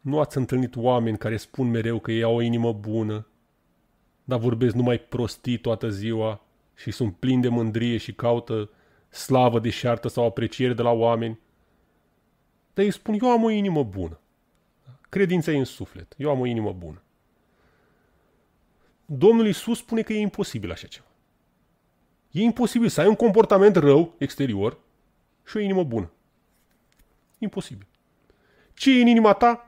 Nu ați întâlnit oameni care spun mereu că ei au o inimă bună, dar vorbesc numai prostii toată ziua și sunt plini de mândrie și caută slavă de șartă sau apreciere de la oameni. Dar ei spun, eu am o inimă bună. Credința e în suflet. Eu am o inimă bună. Domnul Iisus spune că e imposibil așa ceva. E imposibil să ai un comportament rău exterior și o inimă bună. Imposibil. Ce e în inima ta?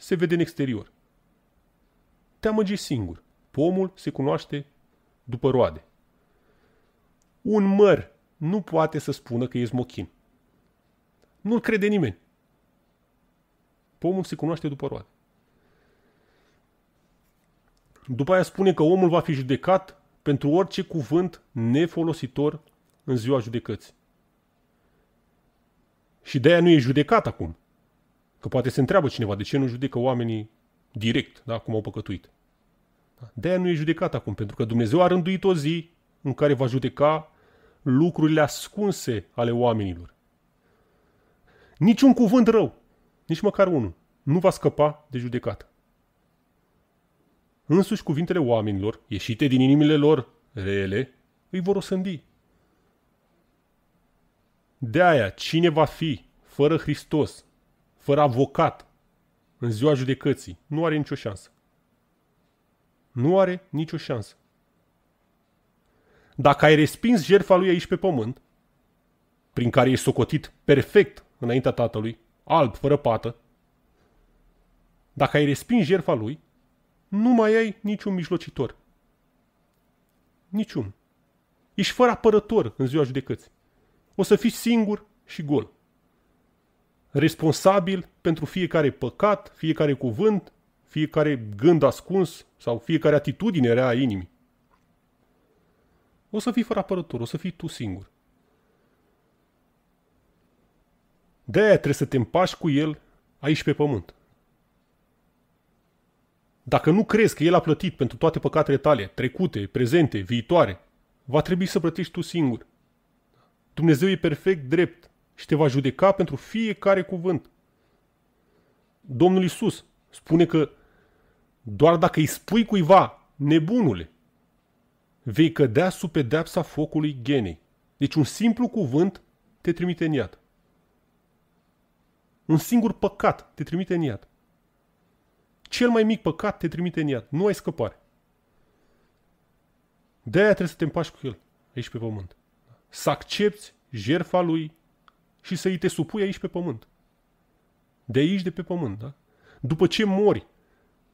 se vede în exterior. Te amăgești singur. Pomul se cunoaște după roade. Un măr nu poate să spună că e smochin. Nu-l crede nimeni. Pomul se cunoaște după roade. După aia spune că omul va fi judecat pentru orice cuvânt nefolositor în ziua judecății. Și de aia nu e judecat acum. Că poate se întreabă cineva de ce nu judecă oamenii direct, da, cum au păcătuit. Da, de-aia nu e judecat acum, pentru că Dumnezeu a rânduit o zi în care va judeca lucrurile ascunse ale oamenilor. Niciun cuvânt rău, nici măcar unul, nu va scăpa de judecată. Însuși cuvintele oamenilor, ieșite din inimile lor rele, îi vor osândi. De aia, cine va fi fără Hristos fără avocat în ziua judecății, nu are nicio șansă. Nu are nicio șansă. Dacă ai respins jertfa lui aici pe pământ, prin care ești socotit perfect înaintea tatălui, alb, fără pată, dacă ai respins jertfa lui, nu mai ai niciun mijlocitor. Niciun. Ești fără apărător în ziua judecății. O să fii singur și gol responsabil pentru fiecare păcat, fiecare cuvânt, fiecare gând ascuns sau fiecare atitudine rea a inimii. O să fii fără apărător, o să fii tu singur. de trebuie să te împași cu el aici pe pământ. Dacă nu crezi că el a plătit pentru toate păcatele tale, trecute, prezente, viitoare, va trebui să plătești tu singur. Dumnezeu e perfect drept și te va judeca pentru fiecare cuvânt. Domnul Isus spune că doar dacă îi spui cuiva, nebunule, vei cădea sub pedepsa focului genei. Deci un simplu cuvânt te trimite în iad. Un singur păcat te trimite în iad. Cel mai mic păcat te trimite în iad. Nu ai scăpare. De-aia trebuie să te împaci cu el aici pe pământ. Să accepti jerfa lui și să îi te supui aici pe pământ. De aici, de pe pământ, da? După ce mori,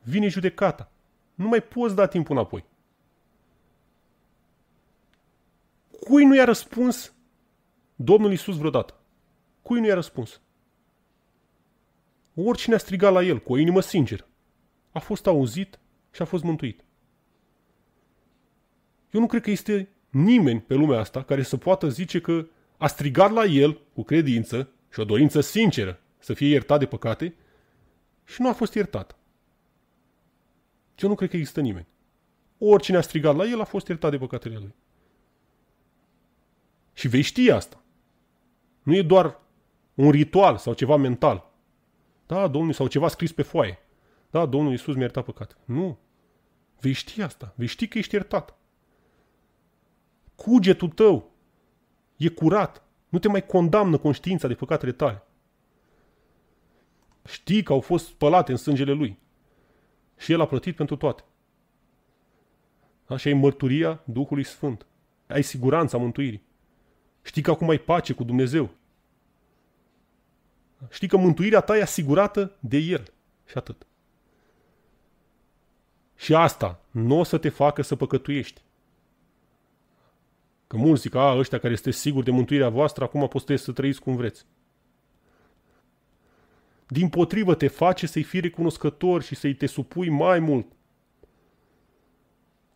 vine judecata. Nu mai poți da timpul înapoi. Cui nu i-a răspuns Domnul Isus vreodată? Cui nu i-a răspuns? Oricine a strigat la el cu o inimă sinceră a fost auzit și a fost mântuit. Eu nu cred că este nimeni pe lumea asta care să poată zice că a strigat la el cu credință și o dorință sinceră să fie iertat de păcate și nu a fost iertat. Eu nu cred că există nimeni. Oricine a strigat la el a fost iertat de păcatele lui. Și vei ști asta. Nu e doar un ritual sau ceva mental. Da, Domnul, sau ceva scris pe foaie. Da, Domnul Iisus mi-a iertat păcat. Nu. Vei ști asta. Vei ști că ești iertat. Cugetul tău E curat. Nu te mai condamnă conștiința de păcatele tale. Știi că au fost spălate în sângele lui. Și el a plătit pentru toate. Așa e mărturia Duhului Sfânt. Ai siguranța mântuirii. Știi că acum ai pace cu Dumnezeu. Știi că mântuirea ta e asigurată de El. Și atât. Și asta nu o să te facă să păcătuiești. Că mulți zic, a, ăștia care este sigur de mântuirea voastră, acum poți să trăiți cum vreți. Din potrivă, te face să-i fii recunoscător și să-i te supui mai mult.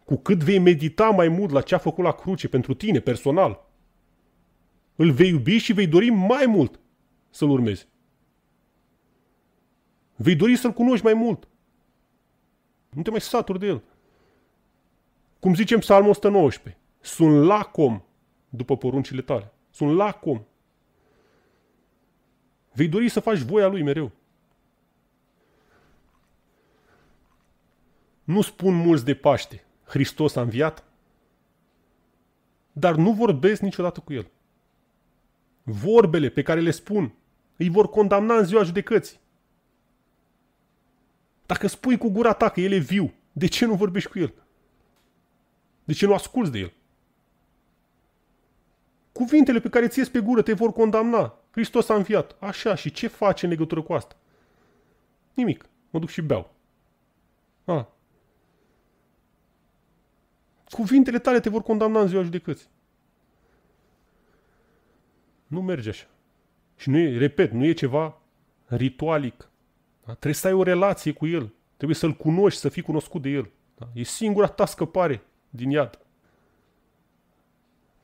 Cu cât vei medita mai mult la ce a făcut la cruce pentru tine, personal, îl vei iubi și vei dori mai mult să-l urmezi. Vei dori să-l cunoști mai mult. Nu te mai saturi de el. Cum zicem psalmul 119. Sunt lacom după poruncile tale. Sunt lacom. Vei dori să faci voia lui mereu. Nu spun mulți de Paște, Hristos a înviat, dar nu vorbesc niciodată cu el. Vorbele pe care le spun îi vor condamna în ziua judecății. Dacă spui cu gura ta că el e viu, de ce nu vorbești cu el? De ce nu asculți de el? Cuvintele pe care ți ies pe gură te vor condamna. Hristos a înviat. Așa, și ce faci în legătură cu asta? Nimic. Mă duc și beau. A. Cuvintele tale te vor condamna în ziua judecății. Nu merge așa. Și nu e, repet, nu e ceva ritualic. Da? Trebuie să ai o relație cu el. Trebuie să-l cunoști, să fii cunoscut de el. Da? E singura ta scăpare din iad.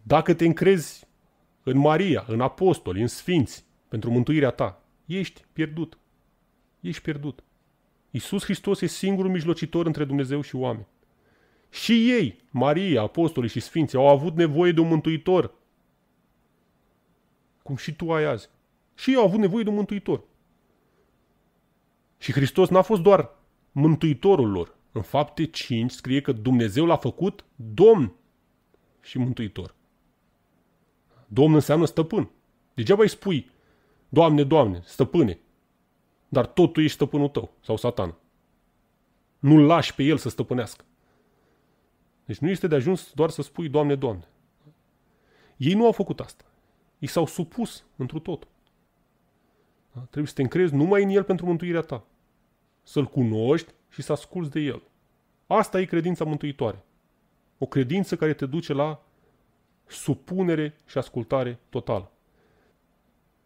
Dacă te încrezi în Maria, în apostoli, în sfinți, pentru mântuirea ta. Ești pierdut. Ești pierdut. Iisus Hristos e singurul mijlocitor între Dumnezeu și oameni. Și ei, Maria, apostolii și sfinții, au avut nevoie de un mântuitor. Cum și tu ai azi. Și ei au avut nevoie de un mântuitor. Și Hristos n-a fost doar mântuitorul lor. În fapte 5 scrie că Dumnezeu l-a făcut domn și mântuitor. Domn înseamnă stăpân. Degeaba îi spui, Doamne, Doamne, stăpâne. Dar tot tu ești stăpânul tău sau satan. Nu-l lași pe el să stăpânească. Deci nu este de ajuns doar să spui, Doamne, Doamne. Ei nu au făcut asta. Ei s-au supus întru tot. Da? Trebuie să te încrezi numai în El pentru mântuirea ta. Să-L cunoști și să asculți de El. Asta e credința mântuitoare. O credință care te duce la supunere și ascultare totală.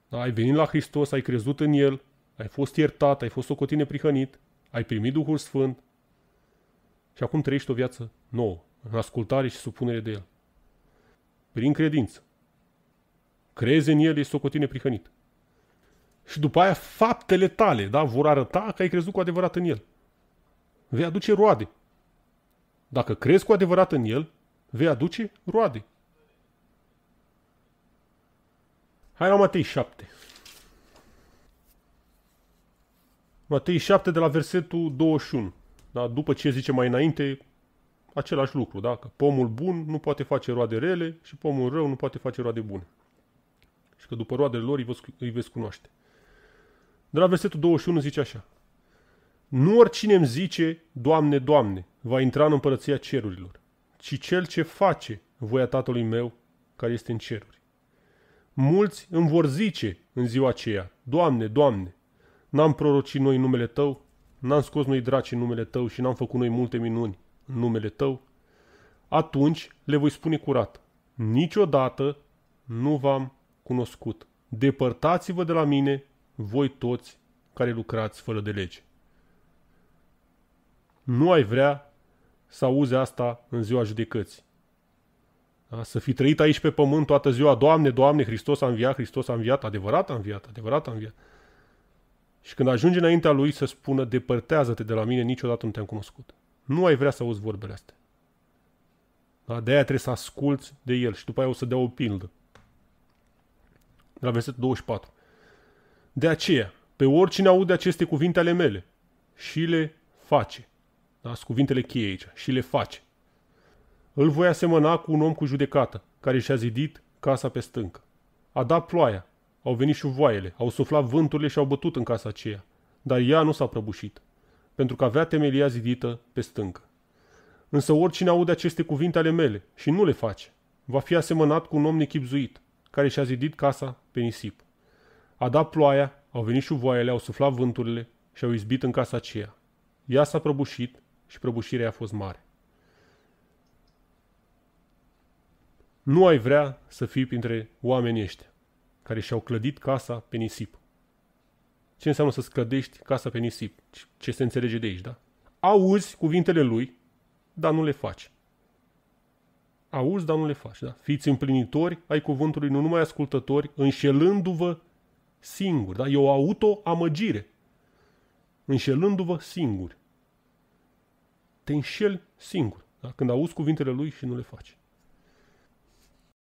Da? Ai venit la Hristos, ai crezut în El, ai fost iertat, ai fost socotine prihănit, ai primit Duhul Sfânt și acum trăiești o viață nouă, în ascultare și supunere de El. Prin credință. Crezi în El, ești socotine prihănit. Și după aia faptele tale da, vor arăta că ai crezut cu adevărat în El. Vei aduce roade. Dacă crezi cu adevărat în El, vei aduce roade. Hai la Matei 7. Matei 7 de la versetul 21. Da? După ce zice mai înainte, același lucru, da? Că pomul bun nu poate face roade rele și pomul rău nu poate face roade bune. Și că după roadele lor îi, vă, îi veți cunoaște. De la versetul 21 zice așa. Nu oricine îmi zice, Doamne, Doamne, va intra în împărăția cerurilor, ci cel ce face voia Tatălui meu care este în ceruri. Mulți îmi vor zice în ziua aceea, Doamne, Doamne, n-am prorocit noi numele Tău, n-am scos noi draci în numele Tău și n-am făcut noi multe minuni în numele Tău, atunci le voi spune curat, niciodată nu v-am cunoscut. Depărtați-vă de la mine, voi toți care lucrați fără de lege. Nu ai vrea să auzi asta în ziua judecății. Da? Să fi trăit aici pe pământ toată ziua, Doamne, Doamne, Hristos a înviat, Hristos a înviat, adevărat a înviat, adevărat a înviat. Și când ajunge înaintea Lui să spună, depărtează-te de la mine, niciodată nu te-am cunoscut. Nu ai vrea să auzi vorbele astea. Da? De aia trebuie să asculți de El și după aia o să dea o pildă. De la versetul 24. De aceea, pe oricine aude aceste cuvinte ale mele și le face. Da? Sunt cuvintele cheie aici. Și le face. Îl voi asemăna cu un om cu judecată, care și-a zidit casa pe stâncă. A dat ploaia, au venit și voaiele, au suflat vânturile și au bătut în casa aceea, dar ea nu s-a prăbușit, pentru că avea temelia zidită pe stâncă. Însă oricine aude aceste cuvinte ale mele și nu le face, va fi asemănat cu un om nechipzuit, care și-a zidit casa pe nisip. A dat ploaia, au venit și voaiele, au suflat vânturile și au izbit în casa aceea. Ea s-a prăbușit și prăbușirea a fost mare. nu ai vrea să fii printre oamenii ăștia care și-au clădit casa pe nisip. Ce înseamnă să-ți clădești casa pe nisip? Ce se înțelege de aici, da? Auzi cuvintele lui, dar nu le faci. Auzi, dar nu le faci, da? Fiți împlinitori ai cuvântului, nu numai ascultători, înșelându-vă singuri, da? E o auto-amăgire. Înșelându-vă singuri. Te înșeli singur, da? Când auzi cuvintele lui și nu le faci.